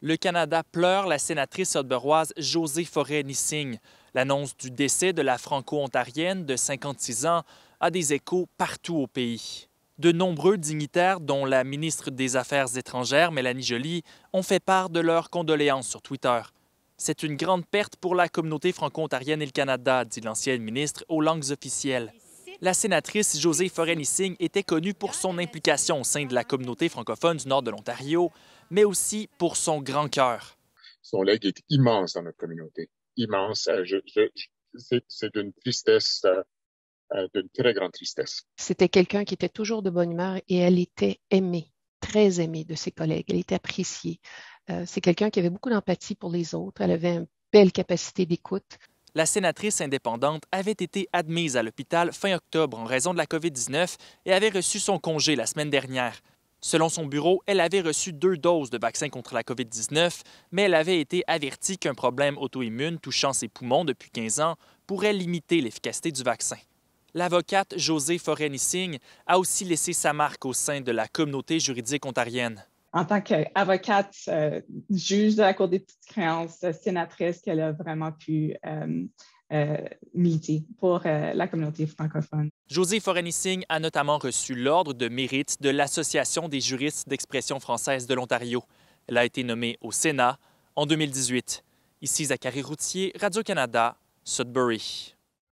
Le Canada pleure la sénatrice odberoise José Forêt-Nissing. L'annonce du décès de la franco-ontarienne de 56 ans a des échos partout au pays. De nombreux dignitaires, dont la ministre des Affaires étrangères, Mélanie Joly, ont fait part de leurs condoléances sur Twitter. C'est une grande perte pour la communauté franco-ontarienne et le Canada, dit l'ancienne ministre aux langues officielles la sénatrice Josée Forenissing était connue pour son implication au sein de la communauté francophone du nord de l'Ontario, mais aussi pour son grand cœur. Son legs est immense dans notre communauté, immense. Euh, c'est d'une tristesse, euh, euh, d'une très grande tristesse. C'était quelqu'un qui était toujours de bonne humeur et elle était aimée, très aimée de ses collègues. Elle était appréciée. c'est quelqu'un qui avait beaucoup d'empathie pour les autres. Elle avait une belle capacité d'écoute. La sénatrice indépendante avait été admise à l'hôpital fin octobre en raison de la COVID-19 et avait reçu son congé la semaine dernière. Selon son bureau, elle avait reçu deux doses de vaccin contre la COVID-19, mais elle avait été avertie qu'un problème auto-immune touchant ses poumons depuis 15 ans pourrait limiter l'efficacité du vaccin. L'avocate José Forenissing a aussi laissé sa marque au sein de la communauté juridique ontarienne en tant qu'avocate, euh, juge de la Cour des petites créances, sénatrice, qu'elle a vraiment pu euh, euh, militer pour la communauté francophone. José Forenissing a notamment reçu l'Ordre de mérite de l'Association des juristes d'expression française de l'Ontario. Elle a été nommée au Sénat en 2018. Ici Zachary Routier, Radio-Canada, Sudbury.